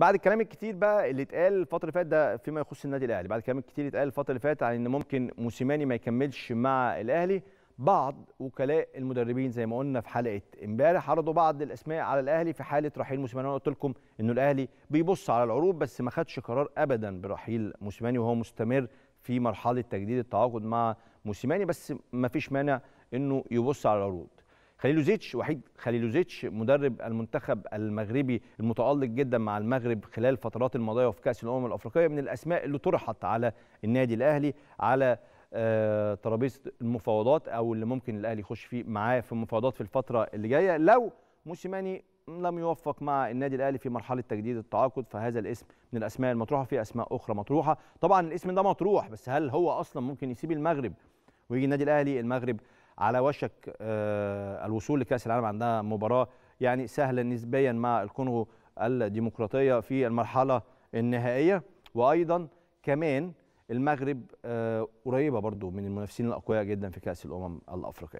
بعد الكلام الكتير بقى اللي اتقال الفتره اللي فاتت ده فيما يخص النادي الاهلي بعد الكلام الكتير اللي اتقال الفتره اللي فاتت عن ان ممكن موسيماني ما يكملش مع الاهلي بعض وكلاء المدربين زي ما قلنا في حلقه امبارح عرضوا بعض الاسماء على الاهلي في حاله رحيل موسيماني وانا قلت لكم انه الاهلي بيبص على العروض بس ما خدش قرار ابدا برحيل موسيماني وهو مستمر في مرحله تجديد التعاقد مع موسيماني بس ما فيش مانع انه يبص على العروض خليلوزيتش وحيد خليلوزيتش مدرب المنتخب المغربي المتألق جدا مع المغرب خلال الفترات الماضيه وفي كاس الامم الافريقيه من الاسماء اللي طرحت على النادي الاهلي على آه، ترابيزه المفاوضات او اللي ممكن الاهلي يخش فيه معاه في المفاوضات في الفتره اللي جايه لو موسيماني لم يوفق مع النادي الاهلي في مرحله تجديد التعاقد فهذا الاسم من الاسماء المطروحه في اسماء اخرى مطروحه طبعا الاسم ده مطروح بس هل هو اصلا ممكن يسيب المغرب ويجي النادي الاهلي المغرب على وشك آه، الوصول لكاس العالم عندها مباراه يعني سهله نسبيا مع الكونغو الديمقراطيه في المرحله النهائيه وايضا كمان المغرب آه، قريبه برضو من المنافسين الاقوياء جدا في كاس الامم الافريقيه